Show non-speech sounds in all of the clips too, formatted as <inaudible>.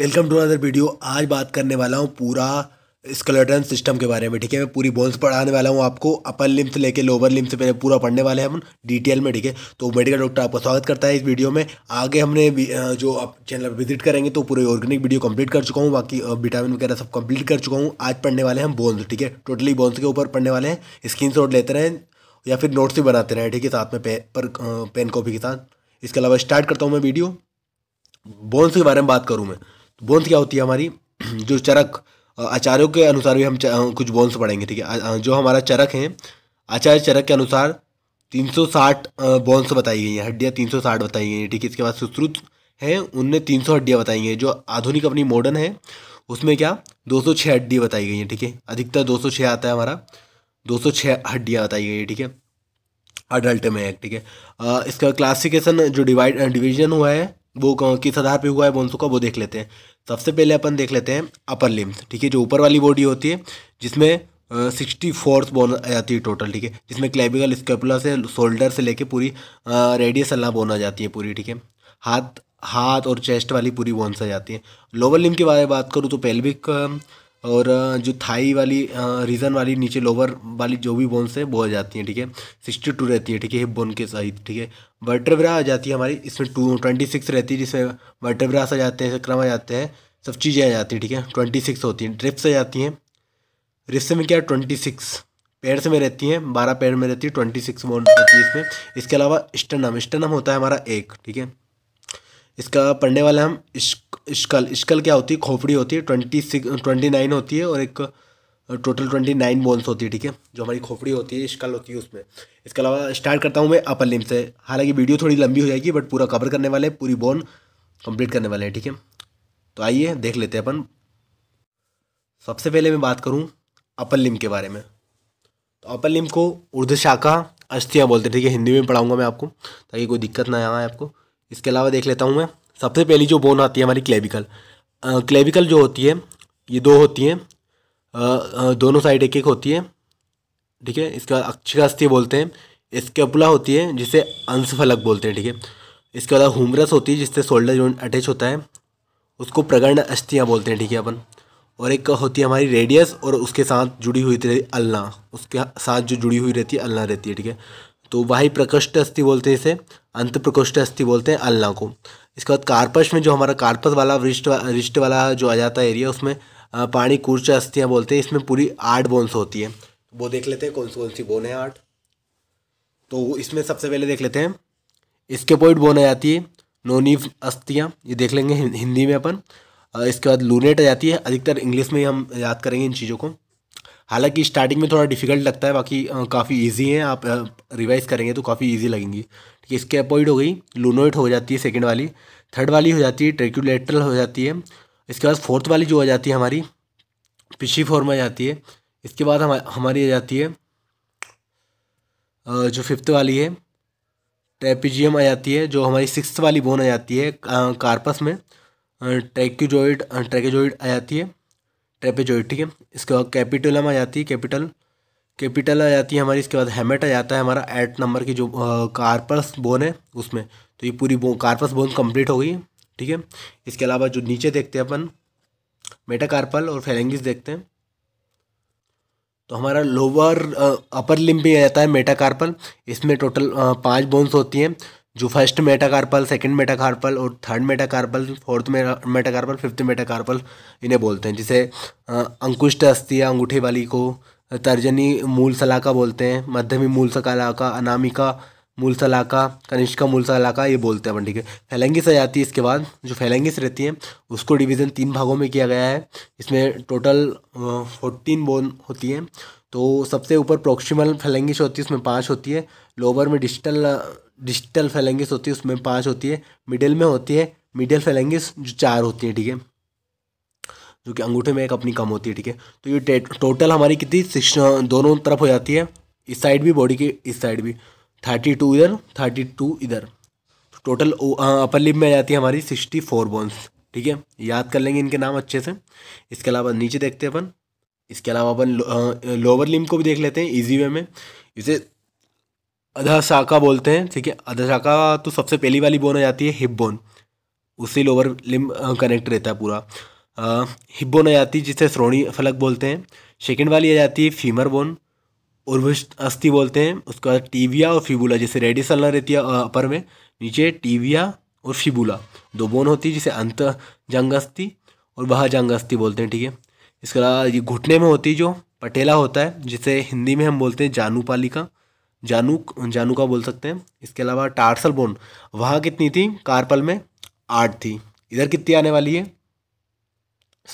welcome to other video आज बात करने वाला हूँ पूरा स्कलेटन सिस्टम के बारे में ठीक है मैं पूरी बोन्स पढ़ाने वाला हूँ आपको अपर लिम्स से लेके लोअर लिम्स से पहले पूरा पढ़ने वाले हैं हम डिटेल में ठीक है तो मेडिकल डॉक्टर आपका स्वागत करता है इस वीडियो में आगे हमने जो आप चैनल पर विजिट करेंगे तो पूरे ऑर्गेनिक वीडियो कंप्लीट कर चुका हूँ बाकी विटामिन वगैरह सब कंप्लीट कर चुका हूँ आज पढ़ने वाले हैं बोन्स ठीक है टोटली बोन्स के ऊपर पढ़ने वाले हैं स्क्रीन लेते रहें या फिर नोट्स भी बनाते रहें ठीक है साथ में पे, पर पेन कॉपी के साथ इसके अलावा स्टार्ट करता हूँ मैं वीडियो बोन्स के बारे में बात करूँ मैं बोन्स क्या होती है हमारी जो चरक आचार्यों के अनुसार भी हम कुछ बोन्स पढ़ेंगे ठीक है जो हमारा चरक है आचार्य चरक के अनुसार 360 बोन्स बताई गई हैं हड्डियाँ तीन सौ साठ बताई गई हैं ठीक है इसके बाद सुश्रुत हैं उनने सौ हड्डियाँ बताई हैं जो आधुनिक अपनी मॉडर्न है उसमें क्या दो सौ छः हड्डी बताई गई हैं ठीक है अधिकतर दो सौ छः आता है हमारा दो सौ छः हड्डियाँ बताई गई हैं ठीक है अडल्ट में ठीक है इसका क्लासिफिकेशन जो डिवाइड डिवीजन हुआ है वो किस आधार पे हुआ है बोन का वो देख लेते हैं सबसे पहले अपन देख लेते हैं अपर लिम्स ठीक है जो ऊपर वाली बॉडी होती है जिसमें सिक्सटी फोर्थ बोन आ जाती है टोटल ठीक है जिसमें क्लेबिकल स्केपला से शोल्डर से लेके पूरी रेडियस अल्लाह बोन आ जाती है पूरी ठीक है हाथ हाथ और चेस्ट वाली पूरी बोन्स आ जाती है लोअर लिम के बारे में बात करूँ तो पेल्विक और जो थाई वाली रीज़न वाली नीचे लोअर वाली जो भी बोन्स है वो आ जाती हैं ठीक है सिक्सटी टू रहती है ठीक है हिप बोन के सहित ठीक है वर्टेब्रा आ जाती है हमारी इसमें टू ट्वेंटी सिक्स रहती है जिसमें वर्टेब्रास आ जाते हैं क्रम आ जाते हैं सब चीज़ें आ जाती हैं ठीक है ट्वेंटी सिक्स होती हैं ड्रिप्स आ जाती हैं रिप्स में क्या ट्वेंटी सिक्स पेड़ से में रहती हैं बारह पेड़ में रहती है ट्वेंटी सिक्स बोन रहती है इसमें इसके अलावा स्टनम स्टनम होता है हमारा एक ठीक है इसका पढ़ने वाला हम इश्कल इश्कल क्या होती है खोपड़ी होती है ट्वेंटी सिक्स ट्वेंटी नाइन होती है और एक टोटल ट्वेंटी नाइन बोन्स होती है ठीक है जो हमारी खोपड़ी होती है इश्कल होती है उसमें इसके अलावा स्टार्ट करता हूँ मैं अपर लिम से हालांकि वीडियो थोड़ी लंबी हो जाएगी बट पूरा कवर करने वाले पूरी बोन कंप्लीट करने वाले हैं ठीक है तो आइए देख लेते हैं अपन सबसे पहले मैं बात करूँ अपर लिम के बारे में तो अपर लिम को उर्द शाखा अस्थियाँ बोलते हैं ठीक है हिंदी में पढ़ाऊँगा मैं आपको ताकि कोई दिक्कत ना आए आपको इसके अलावा देख लेता हूँ मैं सबसे पहली जो बोन आती है हमारी क्लेविकल क्लेविकल जो होती है ये दो होती हैं दोनों साइड एक एक होती है ठीक है इसके बाद अक्षिका अस्थि बोलते हैं स्केपुला होती है जिसे अंशफलक बोलते हैं ठीक है इसके बाद हुमरस होती है जिससे शोल्डर जॉइंट अटैच होता है उसको प्रगण अस्थियाँ बोलते हैं ठीक है अपन और एक होती है हमारी रेडियस और उसके साथ जुड़ी हुई रहती अलना उसके साथ जो जुड़ी हुई रहती है अलना रहती है ठीक है तो वाही प्रकृष्ट अस्थि बोलते हैं इसे अंत प्रकोष्ठ अस्थि बोलते हैं अल्ला को इसके बाद कार्पस में जो हमारा कार्पस वाला वृष्ट रिष्ट वाला जो आ जाता है एरिया उसमें पानी कूर्च अस्थियाँ बोलते हैं इसमें पूरी आठ बोन्स होती है वो देख लेते हैं कौन सी कौन सी बोन है आठ तो इसमें सबसे पहले देख लेते हैं इसके पॉइंट बोन आ जाती है नोनी अस्थियाँ ये देख लेंगे हिंदी में अपन इसके बाद लूनेट आ जाती है अधिकतर इंग्लिश में ही हम याद करेंगे इन चीज़ों को हालांकि स्टार्टिंग में थोड़ा डिफिकल्ट लगता है बाकी काफ़ी ईजी है आप रिवाइज करेंगे तो काफ़ी ईजी लगेंगी ठीक है इसके अपॉइड हो गई लूनोइट हो जाती है सेकेंड वाली थर्ड वाली हो जाती है ट्रेक्यूलेटरल हो जाती है इसके बाद फोर्थ वाली जो हो जाती है हमारी पिछली फॉर्म आ जाती है इसके बाद हम हमारी आ जाती है जो फिफ्थ वाली है ट्रेपिजियम आ जाती है जो हमारी सिक्स वाली बोन आ जाती है कार्पस में ट्रेक्यूजोइड ट्रेकेजोइड आ जाती है ट्रेपेजोइड ठीक है इसके बाद कैपिटोलम आ जाती है कैपिटल कैपिटल आ जाती है हमारी इसके बाद हेमेट आ जाता है हमारा एट नंबर की जो कार्पस बोन है उसमें तो ये पूरी बो कार्पस बोन कंप्लीट हो गई ठीक है इसके अलावा जो नीचे देखते हैं अपन मेटाकार्पल और फेरेंगिस देखते हैं तो हमारा लोअर अपर लिम्ब भी आ जाता है मेटाकार्पल इसमें टोटल पांच बोन्स होती हैं जो फर्स्ट मेटाकार्पल सेकंड मेटाकार्पल और third metacarpal fourth metacarpal fifth metacarpal इन्हें बोलते हैं जिसे अंकुष्ट अस्थि या अंगूठे वाली को तर्जनी मूल सलाका बोलते हैं मध्यमी मूल सलाका अनामिका मूल सलाका कनिष्का मूल सलाका ये बोलते हैं अपन ठीक है फैलेंगिस आ जाती है इसके बाद जो फैलेंगिस रहती है उसको डिवीज़न तीन भागों में किया गया है इसमें टोटल फोर्टीन बोन होती हैं तो सबसे ऊपर प्रोक्सीमल फैलेंगिस होती है उसमें पाँच होती है लोअर में डिजिटल डिजिटल फैलेंगिस होती है उसमें पाँच होती है मिडिल में होती है मिडिल फैलेंगिस जो चार होती है ठीक है जो कि अंगूठे में एक अपनी कम होती है ठीक है तो ये टोटल हमारी कितनी दोनों तरफ हो जाती है इस साइड भी बॉडी की इस साइड भी थर्टी टू इधर थर्टी टू इधर टोटल अपर लिप में आ जाती है हमारी सिक्सटी फोर बोन्स ठीक है याद कर लेंगे इनके नाम अच्छे से इसके अलावा नीचे देखते हैं अपन इसके अलावा अपन लोअर लिम्ब को भी देख लेते हैं इजी वे में इसे अधा शाखा बोलते हैं ठीक है अधा शाखा तो सबसे पहली वाली बोन आ जाती है हिप बोन उससे लोअर लिम कनेक्ट रहता है पूरा हिप बोन आ जाती है जिसे श्रोणी फलक बोलते हैं सेकेंड वाली आ जाती है फीमर बोन उर्वश अस्थि बोलते हैं उसका टीविया और फिबूला जैसे रेडिस अलना रहती है अपर में नीचे टीविया और फिबूला दो बोन होती है जिसे अंत जंग अस्थि और बाह जंग अस्थि बोलते हैं ठीक है इसके अलावा ये घुटने में होती जो पटेला होता है जिसे हिंदी में हम बोलते हैं जानू पालिका जानू जानू का बोल सकते हैं इसके अलावा टार्सल बोन वहाँ कितनी थी कारपल में आठ थी इधर कितनी आने वाली है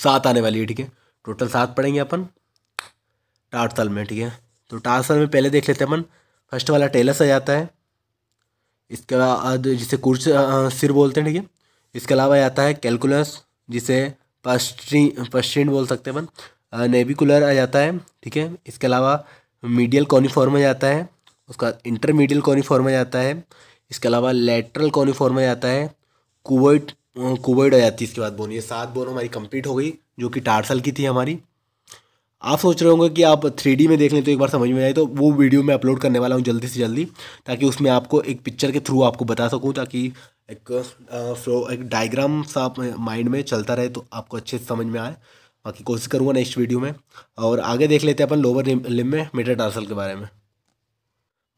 सात आने वाली है ठीक है टोटल सात पढ़ेंगे अपन टार्सल में ठीक है तो टार्सल में पहले देख लेते हैं अपन फर्स्ट वाला टेलस आ जाता है इसके बाद जिसे कुर्स सिर बोलते हैं ठीक है इसके अलावा आता है कैलकुलस जिसे पश्चिम पश्चिम बोल सकते हैं अपन नेविकुलर आ जाता है ठीक है इसके अलावा मीडियल कॉनिफॉर्म आ जाता है उसका इंटरमीडियल कॉनिफॉर्म आ जाता है इसके अलावा लेटरल कॉनिफॉर्म आ जाता है कुवर्ट कुवर्ड आ जाती है इसके बाद बोन ये सात बोन हमारी कंप्लीट हो गई जो कि टारसल की थी हमारी आप सोच रहे होंगे कि आप थ्री में देख लें तो एक बार समझ में आए तो वो वीडियो मैं अपलोड करने वाला हूँ जल्दी से जल्दी ताकि उसमें आपको एक पिक्चर के थ्रू आपको बता सकूँ ताकि एक फ्लो एक डायग्राम सा माइंड में चलता रहे तो आपको अच्छे से समझ में आए बाकी कोशिश करूँगा नेक्स्ट वीडियो में और आगे देख लेते हैं अपन लोअर लिम में मेटर टार्सल के बारे में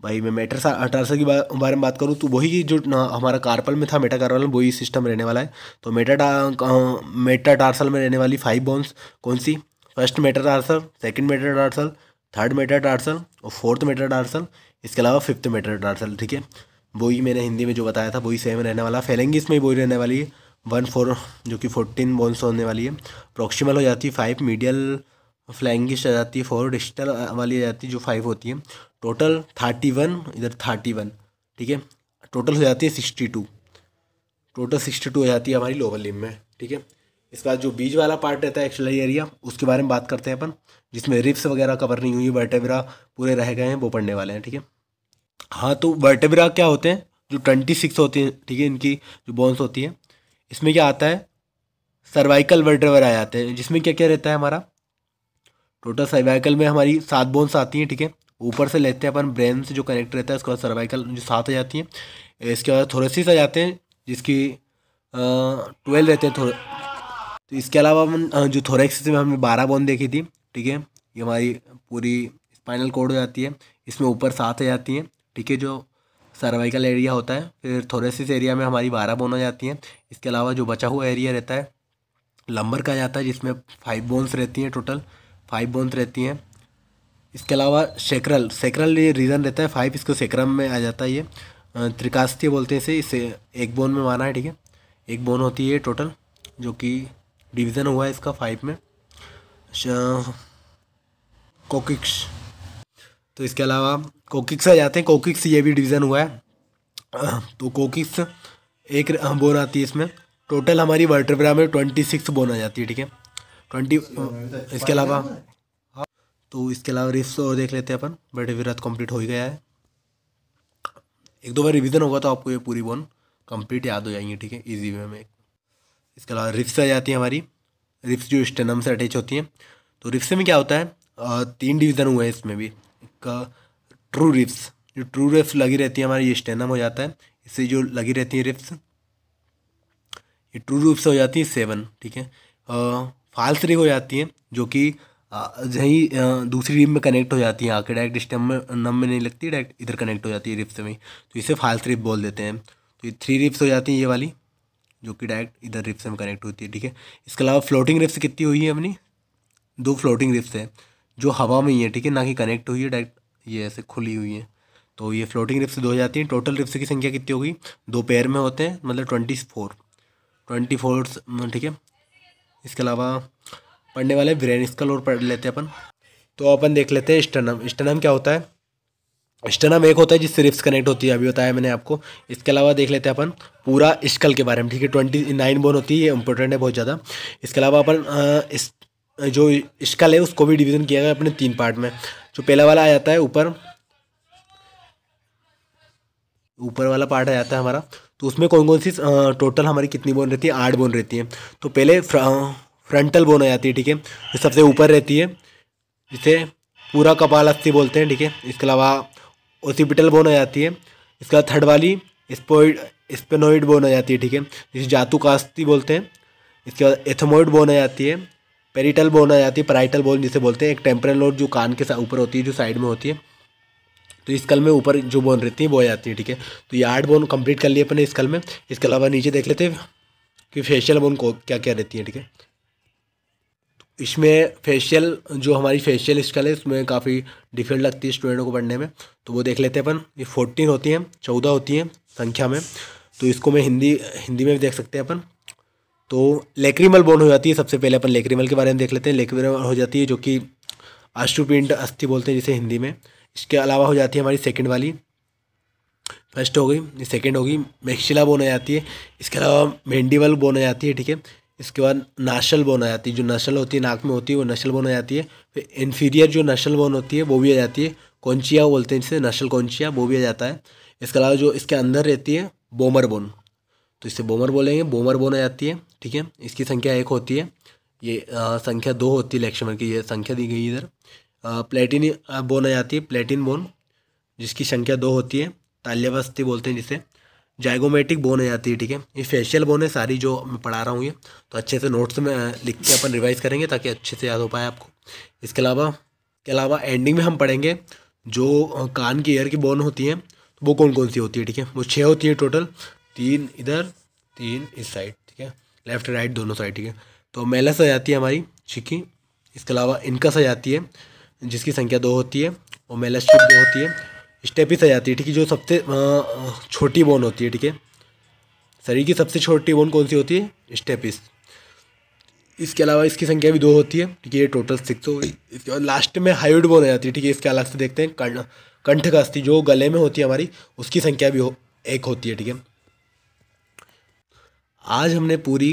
भाई मैं मेटर टार्सल के बारे में बात करूँ तो वही जो हमारा कार्पल में था मेटा कार्पल में वही सिस्टम रहने वाला है तो मेटा मेटा टार्सल में रहने वाली फाइव बोन्स कौन सी first metatarsal second metatarsal third metatarsal और फोर्थ मेटा टार्सल इसके अलावा फिफ्थ मेटर टार्सल ठीक है वही मैंने हिंदी में जो बताया था वही सेम रहने वाला फेलेंगिस में वही रहने वाली है वन फोर जो कि फोर्टीन बोन्स होने वाली है प्रोक्सीमल हो जाती है फाइव मीडियल फ्लैंगिश आ जाती है फोर डिजिटल वाली आ जाती है जो फाइव होती है टोटल थर्टी वन इधर थर्टी वन ठीक है टोटल हो जाती है sixty two total sixty two हो जाती है हमारी लोअर लिम में ठीक है इसके बाद जो बीज वाला पार्ट रहता है एक्सलरी एरिया उसके बारे में बात करते हैं अपन जिसमें रिप्स वगैरह कवर नहीं हुई वर्टेवरा पूरे रह गए हैं वो पढ़ने वाले हैं ठीक है हाँ तो वर्टेब्रा क्या होते हैं जो ट्वेंटी सिक्स होती है ठीक है इनकी जो बोन्स होती है इसमें क्या आता है सर्वाइकल वर्टेब्रा आ जाते हैं जिसमें क्या क्या रहता है हमारा टोटल सर्वाइकल में हमारी सात बोन्स आती हैं ठीक है ऊपर से लेते हैं अपन ब्रेन से जो कनेक्ट रहता है उसके बाद सर्वाइकल जो सात आ जाती हैं इसके बाद थोरेसिस आ जाते हैं जिसकी ट्वेल्व रहते हैं थोड़े तो इसके अलावा हम जो थोरेक्स में हमने बारह बोन देखी थी ठीक है ये हमारी पूरी स्पाइनल कोड हो जाती है इसमें ऊपर सात आ जाती हैं ठीक है जो सर्वाइकल एरिया होता है फिर थोरेसिस एरिया में हमारी बारह बोन आ जाती हैं इसके अलावा जो बचा हुआ एरिया रहता है लंबर का जाता है जिसमें फाइव बोन्स रहती हैं टोटल फाइव बोन्स रहती हैं इसके अलावा सेक्रल सेक्रल ये रीज़न रहता है फाइव इसको सेक्रम में आ जाता है ये त्रिकास्तीय बोलते हैं इसे इसे एक बोन में माना है ठीक है एक बोन होती है टोटल जो कि डिवीज़न हुआ है इसका फाइव में कोकिक्स तो इसके अलावा कोकिक्स आ जाते हैं कोकिक्स ये भी डिवीज़न हुआ है <clears throat> तो कोकिक्स एक बोन आती है इसमें टोटल हमारी वर्टब्रा में ट्वेंटी सिक्स बोन आ जाती है ठीक है ट्वेंटी इसके अलावा तो इसके अलावा रिप्स तो और देख लेते हैं अपन बट विरत कंप्लीट हो ही गया है एक दो बार रिविज़न होगा तो आपको ये पूरी बोन कंप्लीट याद हो जाएंगी ठीक है इजी वे में इसके अलावा रिप्स आ जाती है हमारी रिप्स जो स्टेनम से अटैच होती हैं तो रिप्स में क्या होता है तीन डिवीज़न हुए हैं इसमें भी का ट्रू रिप्स जो ट्रू रिप्स लगी रहती है हमारी ये स्टेनम हो जाता है इससे जो लगी रहती है रिप्स ये ट्रू रिप्स हो जाती है सेवन ठीक है फाल्स रिप हो जाती है जो कि यही दूसरी रिप में कनेक्ट हो जाती है आके डायरेक्ट स्टेम में नम में नहीं लगती डायरेक्ट इधर कनेक्ट हो जाती है रिप्स में तो इसे फाल्स रिप बोल देते हैं तो ये थ्री रिप्स हो जाती हैं ये वाली जो कि डायरेक्ट इधर रिप्स में कनेक्ट होती है ठीक है इसके अलावा फ्लोटिंग रिप्स कितनी हुई है अपनी दो फ्लोटिंग रिप्स हैं जो हवा में ही है ठीक है ना कि कनेक्ट हुई है डायरेक्ट ये ऐसे खुली हुई है तो ये फ्लोटिंग रिप्स दो हो जाती हैं टोटल रिप्स की संख्या कितनी होगी दो पेयर में होते हैं मतलब ट्वेंटी फोर ट्वेंटी फोर ठीक है इसके अलावा पढ़ने वाले ब्रेन स्कल और पढ़ लेते हैं अपन तो अपन देख लेते हैं स्टनम स्टनम क्या होता है स्टनम एक होता है जिससे रिप्स कनेक्ट होती है अभी बताया मैंने आपको इसके अलावा देख लेते हैं अपन पूरा स्कल के बारे में ठीक है ट्वेंटी नाइन बोन होती है ये इंपॉर्टेंट है बहुत ज़्यादा इसके अलावा अपन जो स्कल है उसको भी डिवीज़न किया गया अपने तीन पार्ट में जो पहला वाला आ जाता है ऊपर ऊपर वाला पार्ट आ जाता है हमारा तो उसमें कौन कौन सी टोटल हमारी कितनी बोन रहती है आठ बोन रहती है तो पहले फ्रंटल बोन आ जाती है ठीक है जो सबसे ऊपर रहती है जिसे पूरा कपाल अस्थि बोलते हैं ठीक है इसके अलावा ओसिपिटल बोन आ जाती है इसके अलावा थर्ड वाली स्पोइड स्पेनोइड बोन आ जाती है ठीक है जिसे जातु का बोलते हैं इसके बाद एथमोइड बोन आ जाती है पेरिटल बोन आ जाती है पराइटल बोन जिसे बोलते हैं एक टेम्परल लोड जो कान के ऊपर होती है जो साइड में होती है तो स्कल में ऊपर जो बोन रहती है वो आ जाती है ठीक है तो ये आठ बोन कंप्लीट कर लिए अपने स्कल में इसके अलावा नीचे देख लेते हैं कि फेशियल बोन को क्या क्या रहती है ठीक है तो इसमें फेशियल जो हमारी फेशियल स्कल है इसमें काफ़ी डिफिकल्ट लगती है स्टूडेंटों को पढ़ने में तो वो देख लेते हैं अपन ये फोर्टीन होती हैं चौदह होती हैं संख्या में तो इसको मैं हिंदी हिंदी में भी देख सकते हैं अपन तो लेक्रीमल बोन हो जाती है सबसे पहले अपन लेक्रीमल के बारे में देख लेते हैं लेक्रीमल हो जाती है जो कि अष्टुपिंड अस्थि बोलते हैं जिसे हिंदी में इसके अलावा हो जाती है हमारी सेकेंड वाली फर्स्ट हो गई सेकेंड होगी मैक्शिला बोन आ जाती है इसके अलावा मेंडिवल बोन आ जाती है ठीक है इसके बाद नाशल बोन आ जाती है जो नशल होती है नाक में होती है वो नशल बोन आ जाती है फिर इन्फीरियर जो नशल बोन होती है वो भी आ जाती है कौनचिया बोलते हैं जिसे नशल कौनचिया वो भी आ जाता है इसके अलावा जो इसके अंदर रहती है बोमर बोन तो इसे बोमर बोलेंगे बोमर बोना जाती है ठीक है इसकी संख्या एक होती है ये आ, संख्या दो होती है लक्ष्मण की ये संख्या दी गई इधर प्लेटिन बोन आ जाती है प्लेटिन बोन जिसकी संख्या दो होती है ताल्यवस्थी बोलते हैं जिसे जाइगोमेटिक बोन आ जाती है ठीक है ये फेशियल बोन है सारी जो मैं पढ़ा रहा हूँ ये तो अच्छे से नोट्स में लिख के अपन रिवाइज करेंगे ताकि अच्छे से याद हो पाए आपको इसके अलावा के अलावा एंडिंग में हम पढ़ेंगे जो कान की ईयर की बोन होती है तो वो कौन कौन सी होती है ठीक है वो छः होती है टोटल तीन इधर तीन इस साइड ठीक है लेफ्ट राइट दोनों साइड ठीक है तो महिला जाती है हमारी चिक्की इसके अलावा इनका सजाती है जिसकी संख्या दो होती है और मेला शिप दो होती है स्टेपी सजाती है ठीक है जो सबसे छोटी बोन होती है ठीक है शरीर की सबसे छोटी बोन कौन सी होती है स्टेपिस इसके अलावा इसकी संख्या भी दो होती है ठीक है ये टोटल सिक्स हो गई इसके बाद लास्ट में हाइड बोन आ जाती है ठीक है इसके अलग से देखते हैं कंठ कंठ का अस्थि जो गले में होती है हमारी उसकी संख्या भी हो एक होती है ठीक है आज हमने पूरी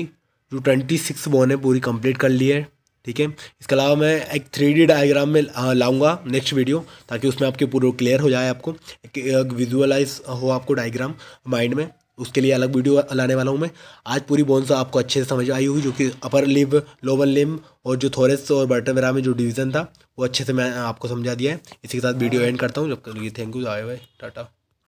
जो ट्वेंटी सिक्स बोन है पूरी कंप्लीट कर ली है ठीक है इसके अलावा मैं एक थ्री डी डायग्राम में लाऊंगा नेक्स्ट वीडियो ताकि उसमें आपके पूरा क्लियर हो जाए आपको एक विजुअलाइज हो आपको डायग्राम माइंड में उसके लिए अलग वीडियो लाने वाला हूँ मैं आज पूरी बोन्स आपको अच्छे से समझ आई हुई जो कि अपर लिब लोअर लिम और जो थोरेस और बर्टनवेरा में जो डिवीज़न था वो अच्छे से मैं आपको समझा दिया है इसी के साथ वीडियो एंड करता हूँ जब कर थैंक यू जाए भाई टाटा